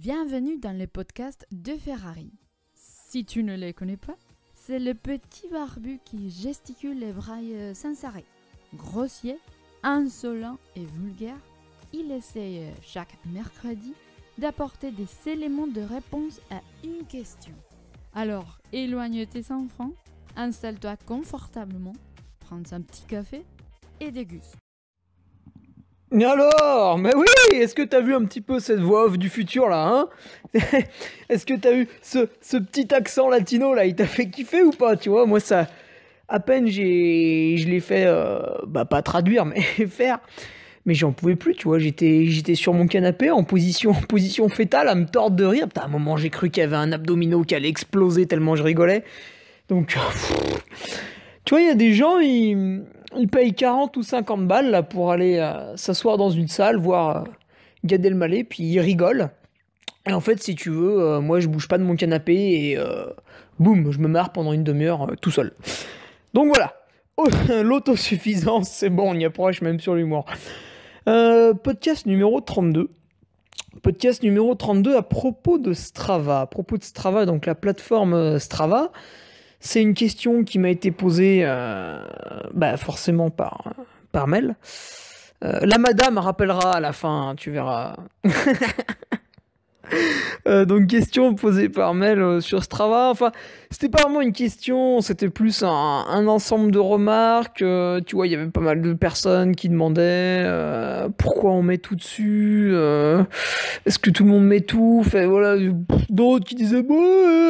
Bienvenue dans le podcast de Ferrari. Si tu ne les connais pas, c'est le petit barbu qui gesticule les brailles euh, sans arrêt. Grossier, insolent et vulgaire, il essaye euh, chaque mercredi d'apporter des éléments de réponse à une question. Alors, éloigne tes enfants, installe-toi confortablement, prends un petit café et déguste alors Mais oui Est-ce que t'as vu un petit peu cette voix off du futur là hein Est-ce que t'as eu ce, petit accent latino là Il t'a fait kiffer ou pas Tu vois, moi ça. À peine j'ai. Je l'ai fait. Euh, bah pas traduire, mais faire. Mais j'en pouvais plus, tu vois. J'étais, j'étais sur mon canapé en position, en position fétale à me tordre de rire. Putain, à un moment j'ai cru qu'il y avait un abdomino qui allait exploser tellement je rigolais. Donc. tu vois, il y a des gens, ils il paye 40 ou 50 balles là, pour aller euh, s'asseoir dans une salle, voir euh, Gad Elmaleh, puis il rigole. Et en fait, si tu veux, euh, moi je bouge pas de mon canapé et euh, boum, je me marre pendant une demi-heure tout seul. Donc voilà, oh, l'autosuffisance, c'est bon, on y approche même sur l'humour. podcast numéro 32. Podcast numéro 32 à propos de Strava. À propos de Strava, donc la plateforme Strava. C'est une question qui m'a été posée euh, bah forcément par, par mail. Euh, la madame rappellera à la fin, hein, tu verras. Euh, donc question posée par mail euh, sur Strava. Enfin, c'était pas vraiment une question, c'était plus un, ensemble de remarques. Euh, tu vois, il y avait pas mal de personnes qui demandaient pourquoi on met tout dessus, est-ce que tout le monde met tout. Enfin, voilà, d'autres qui disaient bon,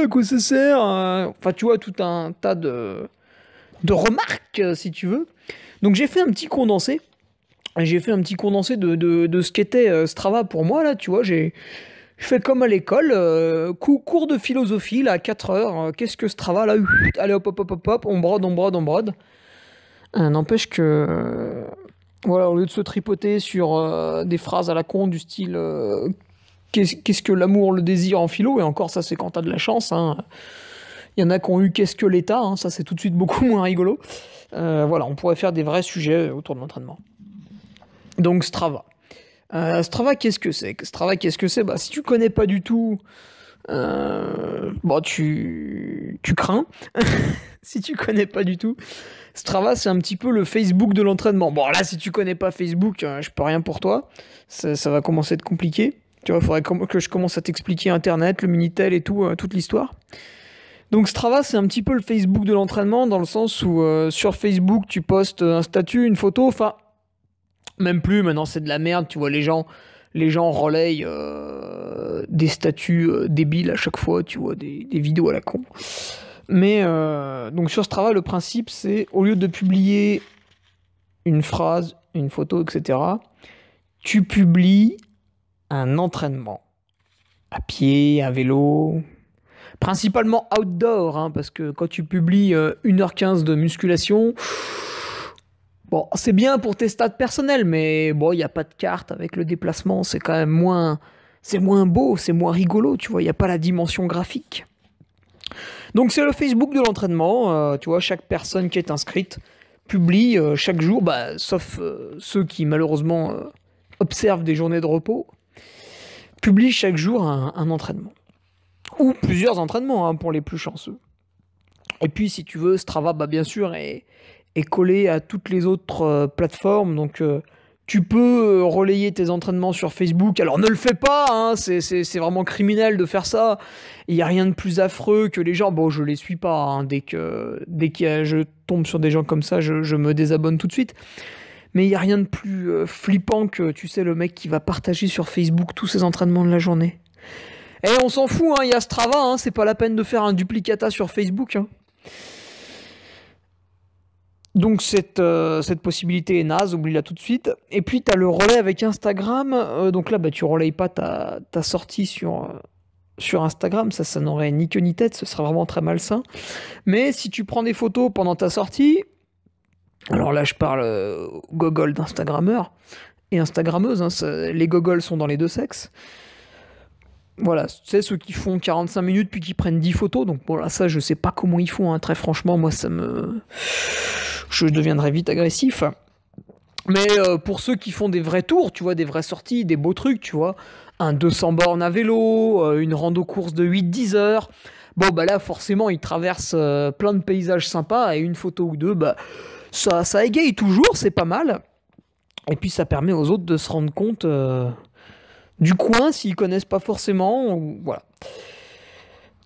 à quoi ça sert. Enfin, tu vois, tout un tas de de remarques, si tu veux. Donc j'ai fait un petit condensé. J'ai fait un petit condensé de, de, de ce qu'était Strava pour moi là, tu vois. J'ai je fais comme à l'école, euh, cours de philosophie, là, à 4 heures. Euh, qu'est-ce que ce travail, là Allez, hop, hop, hop, hop, hop, on brode, on brode, on brode. Euh, n'empêche que... Voilà, au lieu de se tripoter sur des phrases à la con du style qu'est-ce que l'amour, le désir en philo, et encore ça c'est quand t'as de la chance, hein. il y en a qui ont eu qu'est-ce que l'État, hein, ça c'est tout de suite beaucoup moins rigolo. voilà, on pourrait faire des vrais sujets autour de l'entraînement. Donc Strava. Euh, Strava, qu'est-ce que c'est Strava, qu'est-ce que c'est bah, Si tu connais pas du tout, euh, bon, bah, tu, tu crains. si tu connais pas du tout, Strava, c'est un petit peu le Facebook de l'entraînement. Bon, là, si tu connais pas Facebook, euh, je peux rien pour toi. Ça, va commencer à être compliqué. Tu vois, il faudrait que je commence à t'expliquer Internet, le Minitel et tout, toute l'histoire. Donc Strava, c'est un petit peu le Facebook de l'entraînement, dans le sens où sur Facebook, tu postes un statut, une photo, enfin même plus, maintenant c'est de la merde, tu vois, les gens, les gens relayent euh, des statuts euh, débiles à chaque fois, tu vois, des, vidéos à la con. Mais euh, donc sur ce travail, le principe c'est, au lieu de publier une phrase, une photo, etc., tu publies un entraînement. À pied, à vélo, principalement outdoor, hein, parce que quand tu publies 1h15 de musculation, Bon, c'est bien pour tes stats personnels, mais bon, il n'y a pas de carte avec le déplacement, c'est quand même moins. C'est moins beau, c'est moins rigolo, tu vois, il n'y a pas la dimension graphique. Donc c'est le Facebook de l'entraînement, euh, tu vois, chaque personne qui est inscrite publie euh, chaque jour, bah, sauf euh, ceux qui malheureusement observent des journées de repos, publie chaque jour un, entraînement. Ou plusieurs entraînements hein, pour les plus chanceux. Et puis si tu veux, Strava, bah, bien sûr, et est collé à toutes les autres euh, plateformes. Donc euh, tu peux euh, relayer tes entraînements sur Facebook. Alors ne le fais pas, hein, c'est vraiment criminel de faire ça. Il n'y a rien de plus affreux que les gens. Bon, je les suis pas. Hein. dès que, dès je tombe sur des gens comme ça, je, me désabonne tout de suite. Mais il n'y a rien de plus flippant que, tu sais, le mec qui va partager sur Facebook tous ses entraînements de la journée. Eh, on s'en fout, hein. il y a Strava, c'est pas la peine de faire un duplicata sur Facebook. Donc cette, euh, cette possibilité est naze, oublie-la tout de suite. Et puis tu as le relais avec Instagram. Euh, donc là, bah, tu relayes pas ta, ta sortie sur, euh, sur Instagram. Ça, ça n'aurait ni queue ni tête. Ce serait vraiment très malsain. Mais si tu prends des photos pendant ta sortie, alors là, je parle gogol d'Instagrammeur et Instagrammeuse, hein, les gogols sont dans les deux sexes voilà, c'est ceux qui font 45 minutes puis qui prennent 10 photos. Donc bon ça je sais pas comment ils font hein. très franchement moi ça me je deviendrai vite agressif. Mais euh, pour ceux qui font des vrais tours, tu vois, des vraies sorties, des beaux trucs, tu vois, un 200 bornes à vélo, euh, une rando course de 8-10 heures, bon bah là forcément ils traversent euh, plein de paysages sympas et une photo ou deux, bah ça, ça égaye toujours, c'est pas mal. Et puis ça permet aux autres de se rendre compte du coin s'ils connaissent pas forcément. voilà.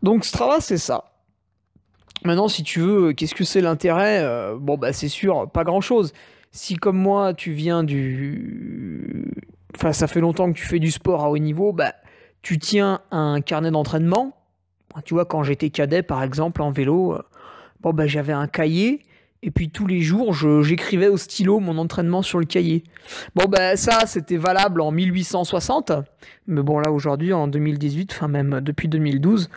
Donc Strava, c'est ça. Maintenant, si tu veux, euh, qu'est-ce que c'est l'intérêt euh, Bon, bah, c'est sûr, pas grand-chose. Si, comme moi, tu viens du. Enfin, ça fait longtemps que tu fais du sport à haut niveau, bah, tu tiens un carnet d'entraînement. Bah, tu vois, quand j'étais cadet, par exemple, en vélo, euh, bon, bah, j'avais un cahier et puis tous les jours, j'écrivais au stylo mon entraînement sur le cahier. Bon, ben ça, c'était valable en 1860. Mais bon, là, aujourd'hui, en 2018, enfin même depuis 2012,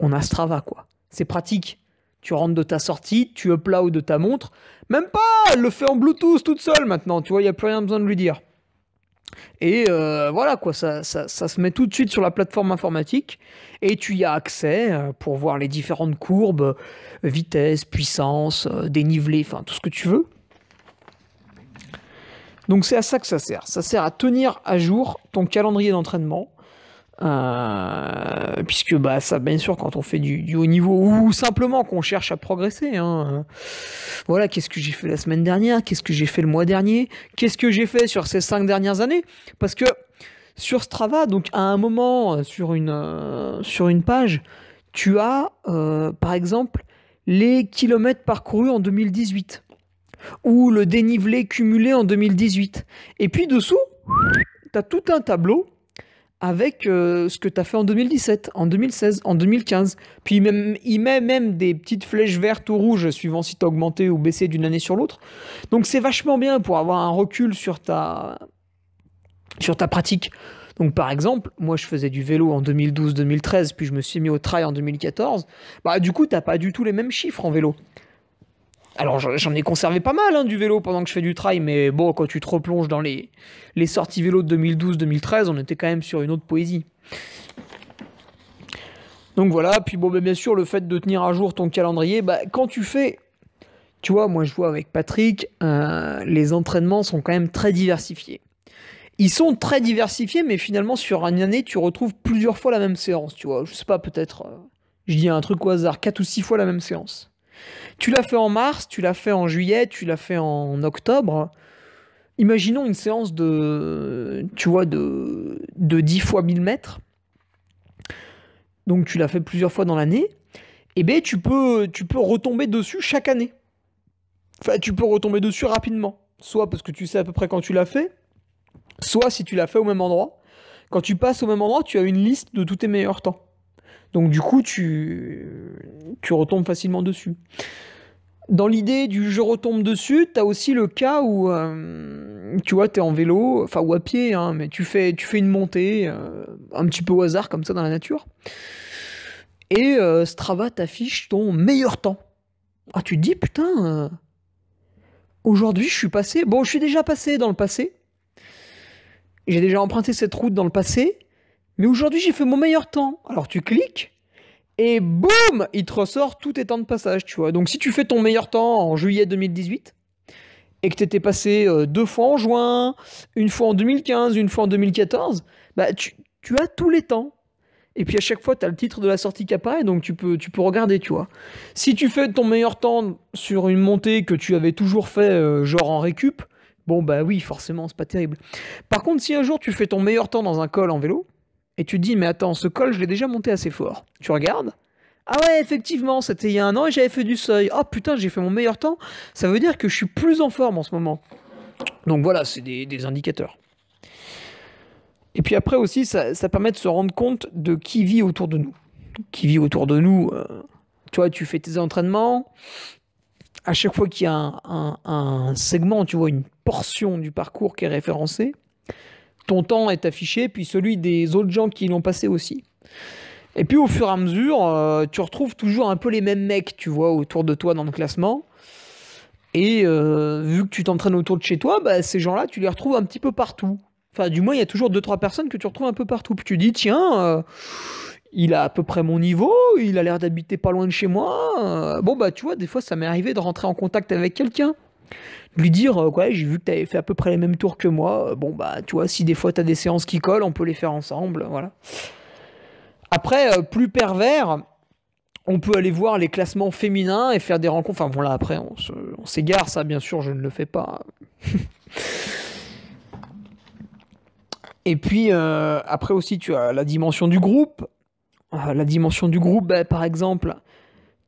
on a Strava, quoi. C'est pratique. Tu rentres de ta sortie, tu ou de ta montre. Même pas, elle le fait en Bluetooth toute seule maintenant. Tu vois, il n'y a plus rien besoin de lui dire. Et euh, voilà, quoi, ça, ça, se met tout de suite sur la plateforme informatique et tu y as accès euh, pour voir les différentes courbes, euh, vitesse, puissance, dénivelé, enfin tout ce que tu veux. Donc c'est à ça que ça sert. Ça sert à tenir à jour ton calendrier d'entraînement euh, puisque bah ça bien sûr quand on fait du, haut niveau ou simplement qu'on cherche à progresser hein, euh, voilà qu'est-ce que j'ai fait la semaine dernière qu'est-ce que j'ai fait le mois dernier qu'est-ce que j'ai fait sur ces cinq dernières années parce que sur Strava donc à un moment euh, sur une sur une page tu as par exemple les kilomètres parcourus en 2018 ou le dénivelé cumulé en 2018 et puis dessous tu as tout un tableau avec euh, ce que tu as fait en 2017, en 2016, en 2015. Puis il met, met même des petites flèches vertes ou rouges suivant si tu augmenté ou baissé d'une année sur l'autre. Donc c'est vachement bien pour avoir un recul sur ta, sur ta pratique. Donc par exemple, moi je faisais du vélo en 2012-2013, puis je me suis mis au trail en 2014. Bah du coup, t'as pas du tout les mêmes chiffres en vélo. Alors j'en ai conservé pas mal hein, du vélo pendant que je fais du trail, mais bon, quand tu te replonges dans les, sorties vélo de 2012-2013, on était quand même sur une autre poésie. Donc voilà, puis bon, ben, bien sûr, le fait de tenir à jour ton calendrier, bah, quand tu fais, tu vois, moi je vois avec Patrick, euh, les entraînements sont quand même très diversifiés. Ils sont très diversifiés, mais finalement, sur une année, tu retrouves plusieurs fois la même séance, tu vois. Je sais pas, peut-être, euh, je dis un truc au hasard, quatre ou six fois la même séance. Tu l'as fait en mars, tu l'as fait en juillet, tu l'as fait en octobre. Imaginons une séance de, tu vois, de, 10 fois 1000 mètres. Donc tu l'as fait plusieurs fois dans l'année. Et eh ben, tu peux, tu peux retomber dessus chaque année. Enfin, tu peux retomber dessus rapidement. Soit parce que tu sais à peu près quand tu l'as fait, soit si tu l'as fait au même endroit. Quand tu passes au même endroit, tu as une liste de tous tes meilleurs temps. Donc du coup, tu, retombes facilement dessus. Dans l'idée du je retombe dessus, tu as aussi le cas où, euh, tu vois, tu es en vélo, enfin ou à pied, hein, mais tu fais, tu fais une montée euh, un petit peu au hasard comme ça dans la nature. Et euh, Strava t'affiche ton meilleur temps. Ah, tu te dis, putain, aujourd'hui je suis passé, bon, je suis déjà passé dans le passé, j'ai déjà emprunté cette route dans le passé, mais aujourd'hui, j'ai fait mon meilleur temps. Alors tu cliques et boum, il te ressort tous tes temps de passage, tu vois. Donc si tu fais ton meilleur temps en juillet 2018 et que tu étais passé euh, deux fois en juin, une fois en 2015, une fois en 2014, bah tu, as tous les temps. Et puis à chaque fois, tu as le titre de la sortie qui apparaît, donc tu peux, tu peux regarder, tu vois. Si tu fais ton meilleur temps sur une montée que tu avais toujours fait, euh, genre en récup, bon bah oui, forcément, c'est pas terrible. Par contre, si un jour tu fais ton meilleur temps dans un col en vélo, et tu te dis, mais attends, ce col, je l'ai déjà monté assez fort. Tu regardes, ah ouais, effectivement, c'était il y a un an et j'avais fait du seuil. Oh putain, j'ai fait mon meilleur temps. Ça veut dire que je suis plus en forme en ce moment. Donc voilà, c'est des, indicateurs. Et puis après aussi, ça, permet de se rendre compte de qui vit autour de nous. Qui vit autour de nous. toi euh, tu vois, tu fais tes entraînements. À chaque fois qu'il y a un, un segment, tu vois, une portion du parcours qui est référencée ton temps est affiché, puis celui des autres gens qui l'ont passé aussi. Et puis au fur et à mesure, euh, tu retrouves toujours un peu les mêmes mecs, tu vois, autour de toi dans le classement. Et euh, vu que tu t'entraînes autour de chez toi, bah, ces gens-là, tu les retrouves un petit peu partout. Enfin, du moins, il y a toujours deux trois personnes que tu retrouves un peu partout. Puis tu dis, tiens, euh, il a à peu près mon niveau, il a l'air d'habiter pas loin de chez moi. bon bah, tu vois, des fois, ça m'est arrivé de rentrer en contact avec quelqu'un lui dire euh, j'ai vu que tu avais fait à peu près les mêmes tours que moi euh, bon bah tu vois si des fois tu as des séances qui collent on peut les faire ensemble voilà après euh, plus pervers on peut aller voir les classements féminins et faire des rencontres enfin bon là après on s'égare ça bien sûr je ne le fais pas et puis après aussi tu as la dimension du groupe la dimension du groupe bah, par exemple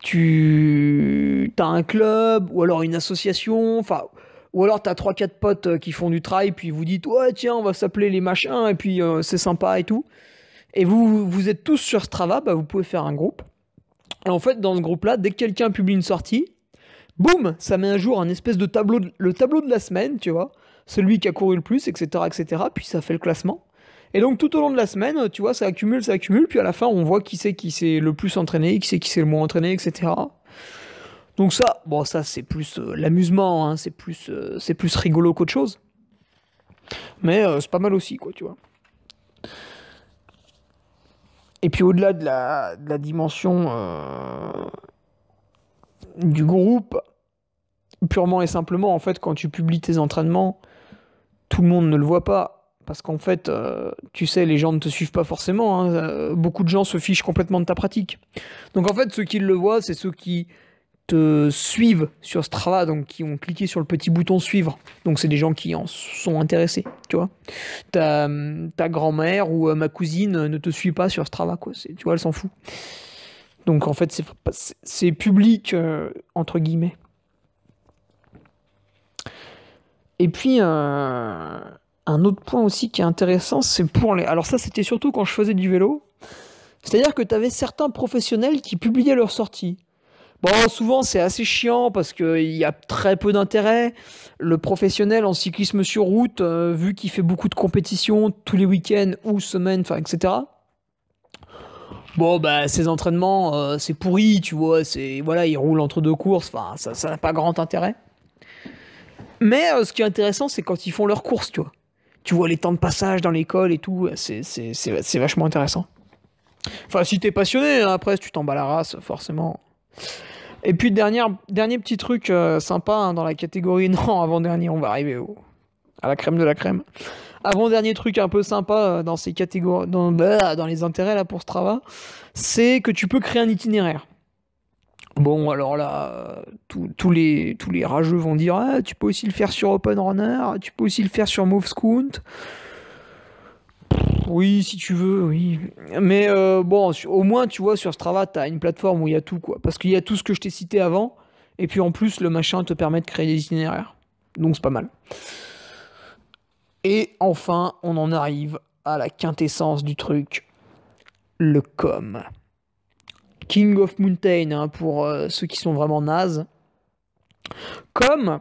tu as un club ou alors une association, enfin, ou alors tu as trois quatre potes euh, qui font du trail puis vous dites ouais tiens on va s'appeler les machins et puis euh, c'est sympa et tout. Et vous vous êtes tous sur Strava, bah, vous pouvez faire un groupe. Et en fait dans ce groupe là, dès que quelqu'un publie une sortie, boum, ça met un jour un espèce de tableau, le tableau de la semaine, tu vois, celui qui a couru le plus, etc., etc. Puis ça fait le classement. Et donc tout au long de la semaine, euh, tu vois, ça accumule, ça accumule, puis à la fin, on voit qui c'est qui s'est le plus entraîné, qui c'est qui s'est le moins entraîné, etc. Donc ça, bon, ça c'est plus euh, l'amusement, hein, c'est plus, euh, c'est plus rigolo qu'autre chose. Mais c'est pas mal aussi, quoi, tu vois. Et puis au-delà de la dimension du groupe, purement et simplement, en fait, quand tu publies tes entraînements, tout le monde ne le voit pas parce qu'en fait, euh, tu sais, les gens ne te suivent pas forcément. Hein. Euh, beaucoup de gens se fichent complètement de ta pratique. Donc en fait, ceux qui le voient, c'est ceux qui te suivent sur Strava, donc qui ont cliqué sur le petit bouton suivre. Donc c'est des gens qui en sont intéressés, tu vois. Ta, ta grand-mère ou euh, ma cousine ne te suit pas sur Strava, quoi. Tu vois, elle s'en fout. Donc en fait, c'est public, entre guillemets. Et puis, euh, un autre point aussi qui est intéressant, c'est pour les. Alors, ça, c'était surtout quand je faisais du vélo. C'est-à-dire que tu avais certains professionnels qui publiaient leurs sorties. Bon, souvent c'est assez chiant parce qu'il y a très peu d'intérêt. Le professionnel en cyclisme sur route, euh, vu qu'il fait beaucoup de compétitions tous les week-ends ou semaines, etc. Bon, bah, ses entraînements, euh, c'est pourri, tu vois. C'est voilà, il roulent entre deux courses. Enfin, ça, n'a pas grand intérêt. Mais euh, ce qui est intéressant, c'est quand ils font leurs courses, tu vois tu vois les temps de passage dans l'école et tout. C'est vachement intéressant. Enfin, si t'es passionné, hein, après, tu t'en la race, forcément. Et puis, dernier petit truc euh, sympa hein, dans la catégorie. Non, avant-dernier, on va arriver au, à la crème de la crème. Avant-dernier truc un peu sympa euh, dans ces catégories, dans, bah, dans les intérêts là pour Strava, c'est que tu peux créer un itinéraire. Bon, alors là, tous les rageux vont dire ah, tu peux aussi le faire sur OpenRunner, tu peux aussi le faire sur MoveScount. Oui, si tu veux, oui. Mais euh, bon, au moins, tu vois, sur Strava, tu as une plateforme où il y a tout, quoi. Parce qu'il y a tout ce que je t'ai cité avant, et puis en plus, le machin te permet de créer des itinéraires. Donc c'est pas mal. Et enfin, on en arrive à la quintessence du truc, le com. King of Mountain hein, pour euh, ceux qui sont vraiment nazes. Comme,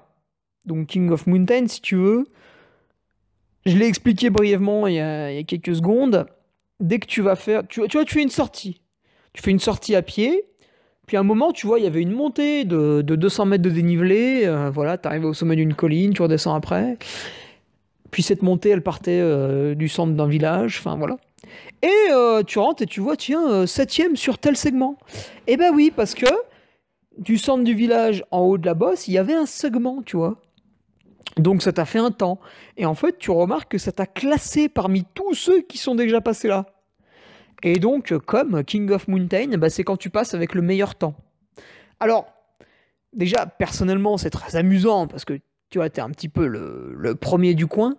donc King of Mountain, si tu veux, je l'ai expliqué brièvement il y, a, quelques secondes. Dès que tu vas faire, tu, vois, tu fais une sortie. Tu fais une sortie à pied, puis à un moment, tu vois, il y avait une montée de, 200 mètres de dénivelé. Euh, voilà, t'arrives au sommet d'une colline, tu redescends après. Puis cette montée, elle partait euh, du centre d'un village. Enfin voilà. Et euh, tu rentres et tu vois, tiens, euh, septième sur tel segment. Eh ben oui, parce que du centre du village en haut de la bosse, il y avait un segment, tu vois. Donc ça t'a fait un temps. Et en fait, tu remarques que ça t'a classé parmi tous ceux qui sont déjà passés là. Et donc, comme King of Mountain, bah, c'est quand tu passes avec le meilleur temps. Alors, déjà, personnellement, c'est très amusant parce que tu vois, t'es un petit peu le premier du coin.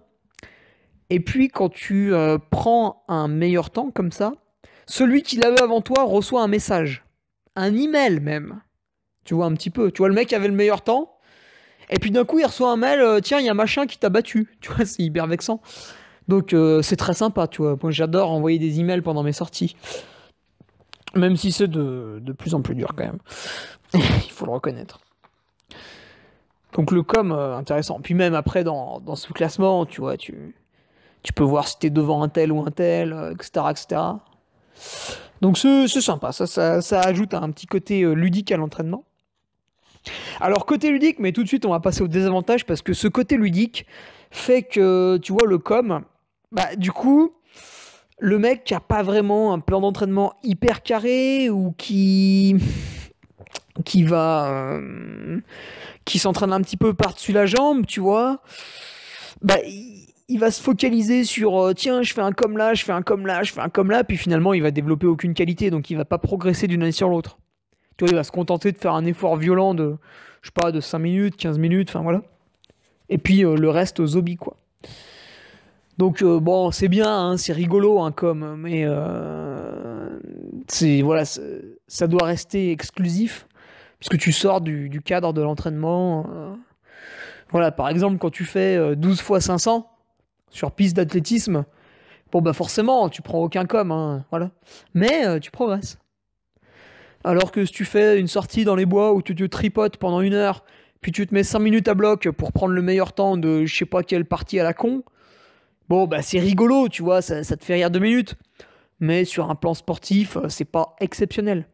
Et puis quand tu euh, prends un meilleur temps comme ça, celui qui l'avait avant toi reçoit un message, un email même. Tu vois un petit peu. Tu vois le mec avait le meilleur temps, et puis d'un coup il reçoit un mail, euh, tiens il y a un machin qui t'a battu. Tu vois c'est hyper vexant. Donc euh, c'est très sympa, tu vois. Moi j'adore envoyer des emails pendant mes sorties. Même si c'est de, plus en plus dur quand même. il faut le reconnaître. Donc le com, intéressant. Puis même après, dans, ce classement, tu vois, tu, tu peux voir si tu es devant un tel ou un tel, etc. Euh, etc. Donc c'est sympa, ça, ça, ajoute un petit côté euh, ludique à l'entraînement. Alors côté ludique, mais tout de suite on va passer au désavantage parce que ce côté ludique fait que tu vois le com, bah du coup le mec qui a pas vraiment un plan d'entraînement hyper carré ou qui qui va euh, qui s'entraîne un petit peu par-dessus la jambe, tu vois, bah il va se focaliser sur euh, tiens, je fais un comme là, je fais un comme là, je fais un comme là, puis finalement il va développer aucune qualité, donc il va pas progresser d'une année sur l'autre. Tu vois, il va se contenter de faire un effort violent de, je sais pas, de 5 minutes, 15 minutes, enfin voilà. Et puis euh, le reste zombie. quoi. Donc euh, bon, c'est bien, hein, c'est rigolo un hein, comme, mais c'est voilà, ça doit rester exclusif puisque tu sors du, du cadre de l'entraînement. voilà, par exemple, quand tu fais 12 fois 500, sur piste d'athlétisme, bon bah forcément, tu prends aucun com, hein, voilà. Mais euh, tu progresses. Alors que si tu fais une sortie dans les bois où tu te tripotes pendant une heure, puis tu te mets 5 minutes à bloc pour prendre le meilleur temps de je sais pas quelle partie à la con, bon bah c'est rigolo, tu vois, ça, te fait rire deux minutes. Mais sur un plan sportif, euh, c'est pas exceptionnel.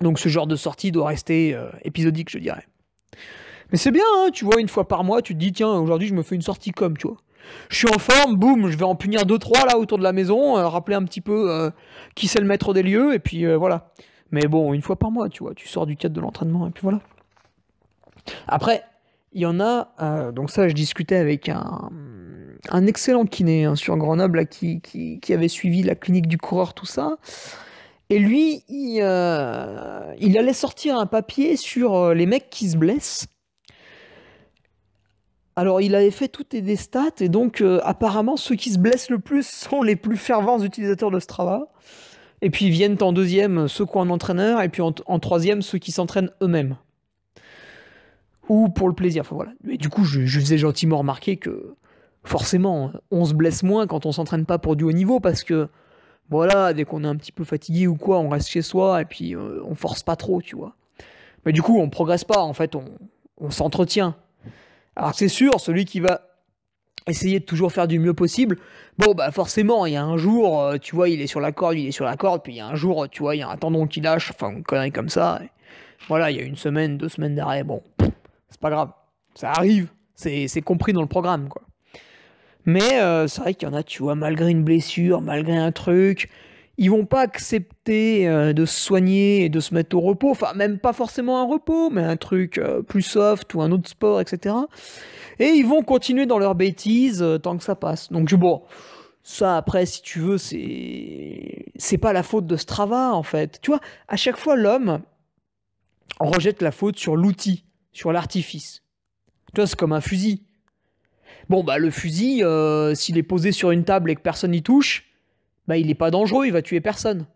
Donc ce genre de sortie doit rester euh, épisodique, je dirais. Mais c'est bien, hein, tu vois, une fois par mois, tu te dis, tiens, aujourd'hui je me fais une sortie comme, tu vois je suis en forme, boum, je vais en punir 2-3 là autour de la maison, euh, rappeler un petit peu euh, qui c'est le maître des lieux, et puis euh, voilà. Mais bon, une fois par mois, tu vois, tu sors du cadre de l'entraînement, et puis voilà. Après, il y en a, donc ça, je discutais avec un, excellent kiné hein, sur Grenoble qui, avait suivi la clinique du coureur, tout ça. Et lui, il allait sortir un papier sur les mecs qui se blessent alors, il avait fait toutes les stats, et donc euh, apparemment, ceux qui se blessent le plus sont les plus fervents utilisateurs de Strava. Et puis viennent en deuxième ceux qui ont un entraîneur, et puis en, troisième ceux qui s'entraînent eux-mêmes. Ou pour le plaisir, voilà. Mais du coup, je, je faisais gentiment remarquer que forcément, on se blesse moins quand on s'entraîne pas pour du haut niveau, parce que voilà, dès qu'on est un petit peu fatigué ou quoi, on reste chez soi, et puis euh, on force pas trop, tu vois. Mais du coup, on progresse pas, en fait, on s'entretient. Alors c'est sûr, celui qui va essayer de toujours faire du mieux possible, bon bah forcément, il y a un jour, euh, tu vois, il est sur la corde, il est sur la corde, puis il y a un jour, tu vois, il y a un tendon qui lâche, enfin une connerie comme ça. voilà, il y a une semaine, deux semaines d'arrêt, bon, c'est pas grave, ça arrive, c'est compris dans le programme, quoi. Mais euh, c'est vrai qu'il y en a, tu vois, malgré une blessure, malgré un truc, ils vont pas accepter euh, de se soigner et de se mettre au repos, enfin même pas forcément un repos, mais un truc euh, plus soft ou un autre sport, etc. Et ils vont continuer dans leurs bêtises euh, tant que ça passe. Donc bon, ça après, si tu veux, c'est c'est pas la faute de Strava en fait. Tu vois, à chaque fois l'homme rejette la faute sur l'outil, sur l'artifice. Tu vois, c'est comme un fusil. Bon bah le fusil, s'il est posé sur une table et que personne n'y touche bah, il n'est pas dangereux, il va tuer personne.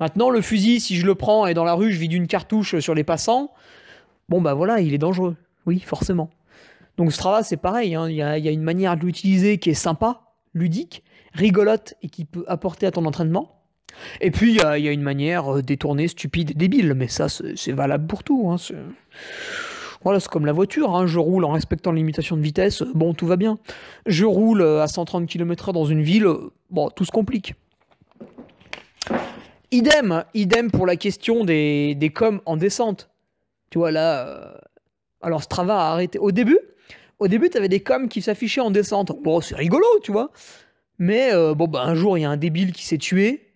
Maintenant, le fusil, si je le prends et dans la rue, je vide une cartouche sur les passants, bon, bah voilà, il est dangereux. Oui, forcément. Donc Strava, c'est pareil, hein. il, y a, une manière de l'utiliser qui est sympa, ludique, rigolote et qui peut apporter à ton entraînement. Et puis, il y, a une manière euh, détournée, stupide, débile, mais ça, c'est valable pour tout. Hein. Voilà, c'est comme la voiture, hein. je roule en respectant les limitations de vitesse, euh, bon, tout va bien. Je roule euh, à 130 km/h dans une ville, euh, bon, tout se complique. Idem, idem pour la question des, des coms en descente. Tu vois, là, alors Strava a arrêté. Au début, au début, tu des coms qui s'affichaient en descente. Bon, c'est rigolo, tu vois. Mais bon, bah, un jour, il y a un débile qui s'est tué.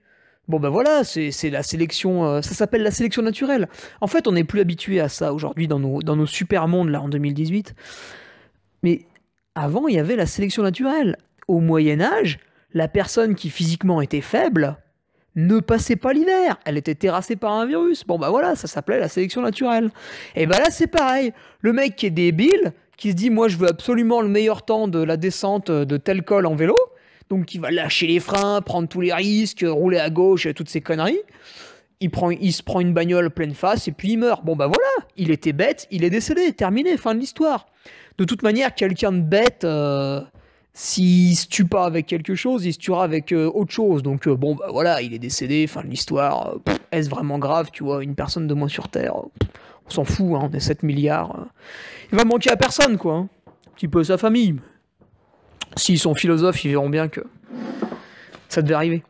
Bon ben voilà, c'est la sélection, euh, ça s'appelle la sélection naturelle. En fait, on n'est plus habitué à ça aujourd'hui dans nos, super mondes là en 2018. Mais avant, il y avait la sélection naturelle. Au Moyen Âge, la personne qui physiquement était faible ne passait pas l'hiver. Elle était terrassée par un virus. Bon ben voilà, ça s'appelait la sélection naturelle. Et ben là, c'est pareil. Le mec qui est débile, qui se dit moi je veux absolument le meilleur temps de la descente de tel col en vélo, donc il va lâcher les freins, prendre tous les risques, rouler à gauche, toutes ces conneries. Il, prend, il se prend une bagnole pleine face et puis il meurt. Bon bah voilà, il était bête, il est décédé, terminé, fin de l'histoire. De toute manière, quelqu'un de bête, euh, s'il se tue pas avec quelque chose, il se tuera avec euh, autre chose. Donc euh, bon bah voilà, il est décédé, fin de l'histoire. Est-ce vraiment grave, tu vois, une personne de moins sur Terre On s'en fout, hein, on est 7 milliards. Il va manquer à personne, quoi. Hein. Un petit peu sa famille. S'ils sont philosophes, ils verront bien que ça devait arriver.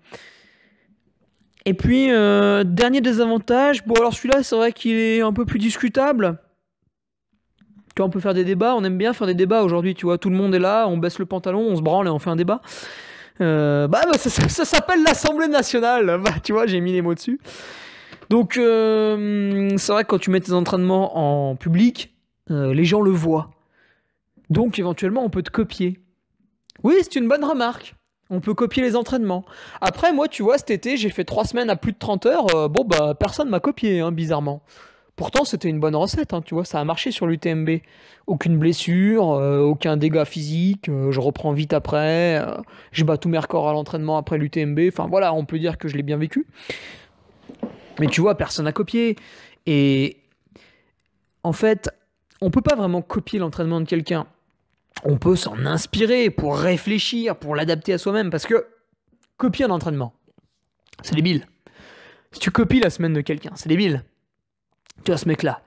Et puis, euh, dernier désavantage, bon alors celui-là, c'est vrai qu'il est un peu plus discutable. Quand on peut faire des débats, on aime bien faire des débats aujourd'hui, tu vois, tout le monde est là, on baisse le pantalon, on se branle et on fait un débat. Euh, bah, bah ça, s'appelle l'Assemblée nationale, bah, tu vois, j'ai mis les mots dessus. Donc, euh, c'est vrai que quand tu mets tes entraînements en public, les gens le voient. Donc, éventuellement, on peut te copier. Oui, c'est une bonne remarque. On peut copier les entraînements. Après, moi, tu vois, cet été, j'ai fait trois semaines à plus de 30 heures. Euh, bon, bah, personne m'a copié, hein, bizarrement. Pourtant, c'était une bonne recette, hein, tu vois, ça a marché sur l'UTMB. Aucune blessure, euh, aucun dégât physique, euh, je reprends vite après, j'ai battu tous mes records à l'entraînement après l'UTMB. Enfin voilà, on peut dire que je l'ai bien vécu. Mais tu vois, personne n'a copié. Et en fait, on peut pas vraiment copier l'entraînement de quelqu'un on peut s'en inspirer pour réfléchir, pour l'adapter à soi-même, parce que copier un entraînement, c'est débile. Si tu copies la semaine de quelqu'un, c'est débile. Tu vois, ce mec-là,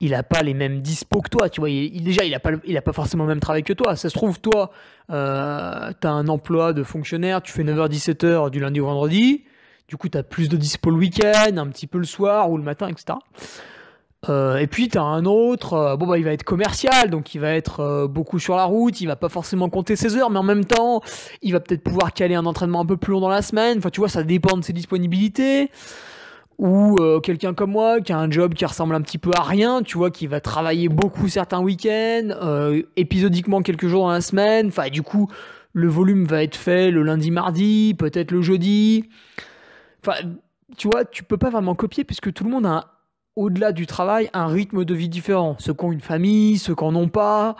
il n'a pas les mêmes dispos que toi, tu vois, déjà, il n'a pas, pas forcément le même travail que toi. Ça se trouve, toi, euh, tu as un emploi de fonctionnaire, tu fais 9h-17h du lundi au vendredi, du coup, tu as plus de dispo le week-end, un petit peu le soir ou le matin, etc. Euh, et puis tu as un autre, euh, bon bah il va être commercial, donc il va être euh, beaucoup sur la route, il va pas forcément compter ses heures, mais en même temps, il va peut-être pouvoir caler un entraînement un peu plus long dans la semaine. Enfin, tu vois, ça dépend de ses disponibilités. Ou quelqu'un comme moi qui a un job qui ressemble un petit peu à rien, tu vois, qui va travailler beaucoup certains week-ends, épisodiquement quelques jours dans la semaine. Enfin, du coup, le volume va être fait le lundi, mardi, peut-être le jeudi. Enfin, tu vois, tu peux pas vraiment copier puisque tout le monde a un au-delà du travail, un rythme de vie différent. Ceux qui ont une famille, ceux qui n'en ont pas,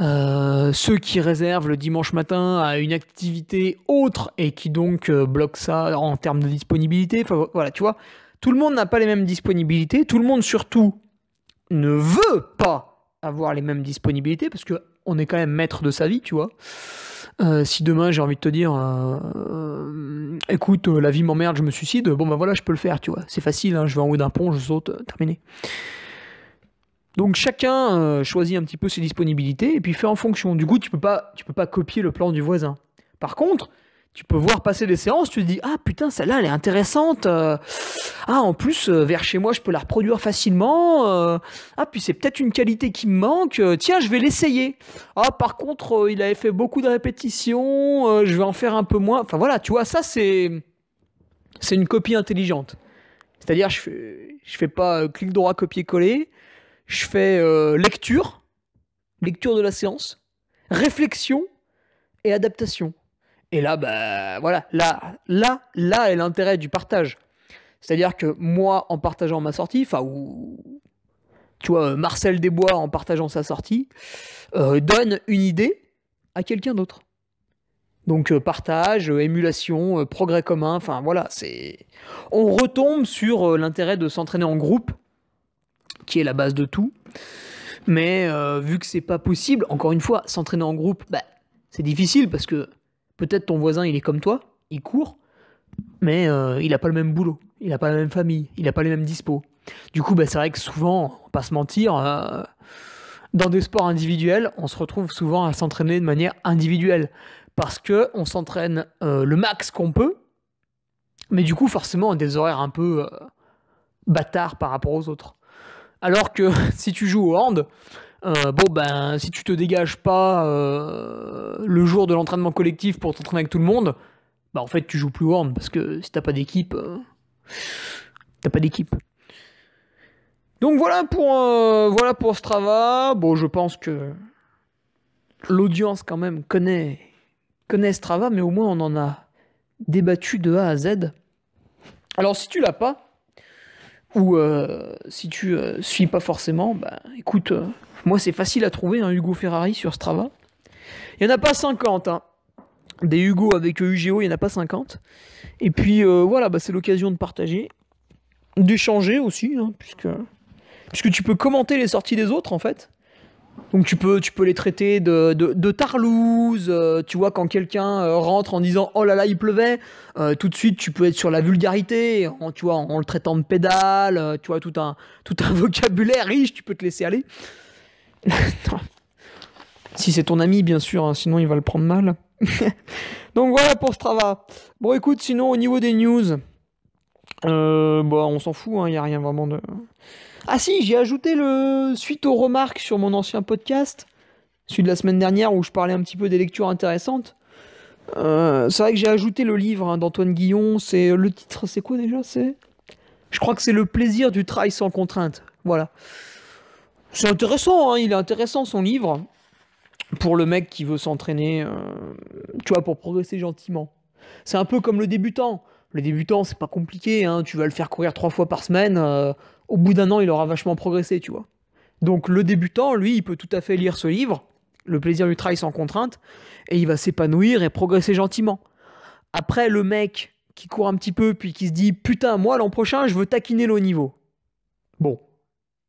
euh, ceux qui réservent le dimanche matin à une activité autre et qui donc euh, bloquent ça en termes de disponibilité. Enfin, voilà, tu vois, tout le monde n'a pas les mêmes disponibilités, tout le monde surtout ne veut pas avoir les mêmes disponibilités parce qu'on est quand même maître de sa vie, tu vois. Euh, si demain j'ai envie de te dire, euh, euh, écoute, la vie m'emmerde, je me suicide, bon ben voilà, je peux le faire, tu vois. C'est facile, hein, je vais en haut d'un pont, je saute, terminé. Donc chacun choisit un petit peu ses disponibilités et puis fait en fonction. Du goût. tu peux pas, tu peux pas copier le plan du voisin. Par contre, tu peux voir passer des séances, tu te dis ah putain celle-là elle est intéressante, euh, ah en plus euh, vers chez moi je peux la reproduire facilement, euh, ah puis c'est peut-être une qualité qui me manque, tiens je vais l'essayer. Ah par contre il avait fait beaucoup de répétitions, je vais en faire un peu moins. Enfin voilà, tu vois ça c'est c'est une copie intelligente. C'est-à-dire je je fais pas clic droit copier coller, je fais lecture, lecture de la séance, réflexion et adaptation. Et là, bah, voilà, là, là, là est l'intérêt du partage. C'est-à-dire que moi, en partageant ma sortie, enfin, ou tu vois, euh, Marcel Desbois, en partageant sa sortie, euh, donne une idée à quelqu'un d'autre. Donc euh, partage, émulation, progrès commun, enfin voilà, c'est. On retombe sur l'intérêt de s'entraîner en groupe, qui est la base de tout. Mais vu que c'est pas possible, encore une fois, s'entraîner en groupe, bah, c'est difficile parce que Peut-être ton voisin, il est comme toi, il court, mais euh, il n'a pas le même boulot, il n'a pas la même famille, il n'a pas les mêmes dispos. Du coup, bah, c'est vrai que souvent, on pas se mentir, euh, dans des sports individuels, on se retrouve souvent à s'entraîner de manière individuelle parce qu'on s'entraîne euh, le max qu'on peut, mais du coup, forcément, on des horaires un peu bâtards par rapport aux autres. Alors que si tu joues au hand, euh, bon ben si tu te dégages pas euh, le jour de l'entraînement collectif pour t'entraîner avec tout le monde, bah en fait tu joues plus Worm parce que si t'as pas d'équipe, euh, t'as pas d'équipe. Donc voilà pour voilà pour Strava. Bon je pense que l'audience quand même connaît connaît Strava, mais au moins on en a débattu de A à Z. Alors si tu l'as pas, ou euh, si tu euh, suis pas forcément, bah écoute, euh, moi c'est facile à trouver un hein, Hugo Ferrari sur Strava. Il n'y en a pas 50, hein. Des Hugo avec UGO, il n'y en a pas 50. Et puis voilà, bah, c'est l'occasion de partager, d'échanger aussi, hein, puisque, puisque tu peux commenter les sorties des autres en fait. Donc tu peux, tu peux les traiter de, de, de tarlouse, euh, tu vois, quand quelqu'un euh, rentre en disant oh là là il pleuvait, euh, tout de suite tu peux être sur la vulgarité, en, tu vois, en le traitant de pédale, tu vois, tout un, tout un vocabulaire riche, tu peux te laisser aller. si c'est ton ami bien sûr, hein, sinon il va le prendre mal. Donc voilà pour Strava. Bon écoute, sinon au niveau des news, bah, on s'en fout, il hein, n'y a rien vraiment de... Ah si, j'ai ajouté le suite aux remarques sur mon ancien podcast, celui de la semaine dernière où je parlais un petit peu des lectures intéressantes. Euh, c'est vrai que j'ai ajouté le livre hein, d'Antoine Guillon. C'est euh, le titre, c'est quoi déjà C'est, je crois que c'est le plaisir du travail sans contrainte. Voilà. C'est intéressant, hein, il est intéressant son livre pour le mec qui veut s'entraîner, euh, tu vois, pour progresser gentiment. C'est un peu comme le débutant le débutant, c'est pas compliqué, hein. tu vas le faire courir trois fois par semaine, euh, au bout d'un an, il aura vachement progressé, tu vois. Donc le débutant, lui, il peut tout à fait lire ce livre, Le plaisir du travail sans contrainte, et il va s'épanouir et progresser gentiment. Après, le mec qui court un petit peu, puis qui se dit, putain, moi, l'an prochain, je veux taquiner le haut niveau. Bon,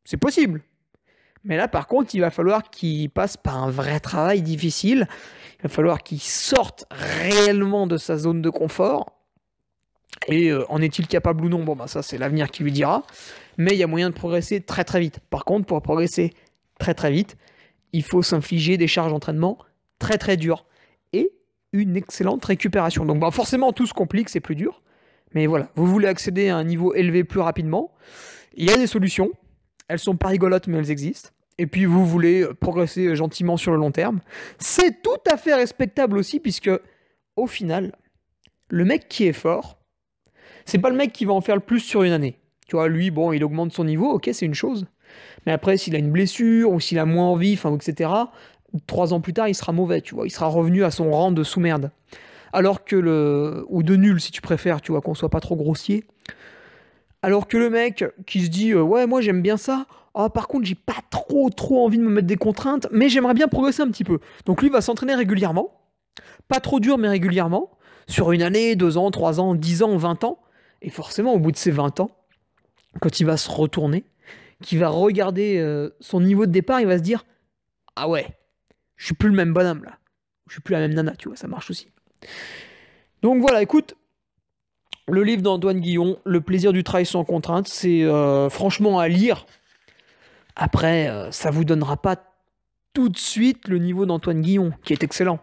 c'est possible. Mais là, par contre, il va falloir qu'il passe par un vrai travail difficile. Il va falloir qu'il sorte réellement de sa zone de confort et euh, en est-il capable ou non Bon, bah, ça, c'est l'avenir qui lui dira. Mais il y a moyen de progresser très très vite. Par contre, pour progresser très très vite, il faut s'infliger des charges d'entraînement très très dures et une excellente récupération. Donc, bah, forcément, tout se complique, c'est plus dur. Mais voilà, vous voulez accéder à un niveau élevé plus rapidement. Il y a des solutions. Elles sont pas rigolotes, mais elles existent. Et puis, vous voulez progresser gentiment sur le long terme. C'est tout à fait respectable aussi, puisque au final, le mec qui est fort, c'est pas le mec qui va en faire le plus sur une année. Tu vois, lui, bon, il augmente son niveau, ok, c'est une chose. Mais après, s'il a une blessure ou s'il a moins envie, enfin, etc., trois ans plus tard, il sera mauvais, tu vois. Il sera revenu à son rang de sous-merde. Alors que le. ou de nul, si tu préfères, tu vois, qu'on soit pas trop grossier. Alors que le mec qui se dit, euh, ouais, moi j'aime bien ça, ah, par contre, j'ai pas trop trop envie de me mettre des contraintes, mais j'aimerais bien progresser un petit peu. Donc lui va s'entraîner régulièrement, pas trop dur mais régulièrement, sur une année, deux ans, trois ans, dix ans, vingt ans. Et forcément, au bout de ses 20 ans, quand il va se retourner, qu'il va regarder euh, son niveau de départ, il va se dire Ah ouais, je suis plus le même bonhomme là. Je suis plus la même nana, tu vois, ça marche aussi. Donc voilà, écoute, le livre d'Antoine Guillon, Le plaisir du travail sans contrainte, c'est euh, franchement à lire. Après, ça euh, ça vous donnera pas tout de suite le niveau d'Antoine Guillon, qui est excellent.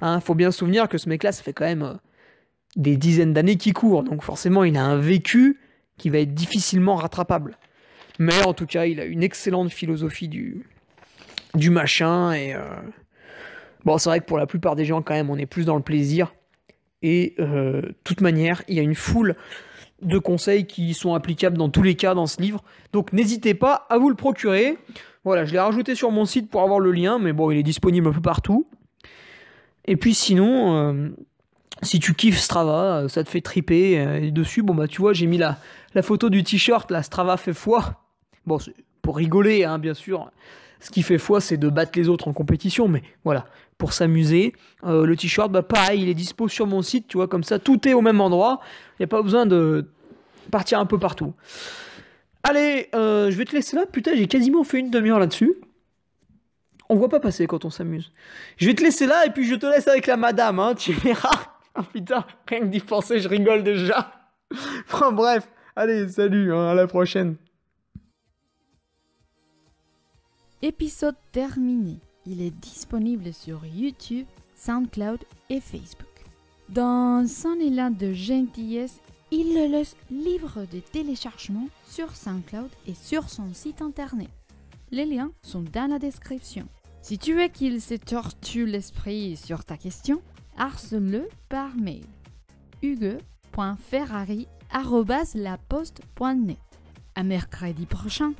Il hein, faut bien se souvenir que ce mec-là, ça fait quand même des dizaines d'années qui courent. Donc forcément, il a un vécu qui va être difficilement rattrapable. Mais en tout cas, il a une excellente philosophie du, du machin. Et euh, bon, c'est vrai que pour la plupart des gens, quand même, on est plus dans le plaisir. Et euh, de toute manière, il y a une foule de conseils qui sont applicables dans tous les cas dans ce livre. Donc n'hésitez pas à vous le procurer. Voilà, je l'ai rajouté sur mon site pour avoir le lien, mais bon, il est disponible un peu partout. Et puis sinon, euh, si tu kiffes Strava, euh, ça te fait triper. Euh, et dessus, bon bah tu vois, j'ai mis la, la photo du t-shirt, la Strava fait foi. Bon, pour rigoler, hein, bien sûr. Ce qui fait foi, c'est de battre les autres en compétition, mais voilà, pour s'amuser. Euh, le t-shirt, bah pareil, il est dispo sur mon site, tu vois, comme ça, tout est au même endroit. Il n'y a pas besoin de partir un peu partout. Allez, je vais te laisser là. Putain, j'ai quasiment fait une demi-heure là-dessus. On voit pas passer quand on s'amuse. Je vais te laisser là et puis je te laisse avec la madame, hein, tu verras. Ah putain, rien que d'y penser, je rigole déjà. Enfin bref, allez, salut, hein, à la prochaine. Épisode terminé. Il est disponible sur YouTube, SoundCloud et Facebook. Dans son élan de gentillesse, il le laisse libre de téléchargement sur SoundCloud et sur son site internet. Les liens sont dans la description. Si tu veux qu'il se tortue l'esprit sur ta question, harcèle par mail. hugue.ferrari.laposte.net. À mercredi prochain!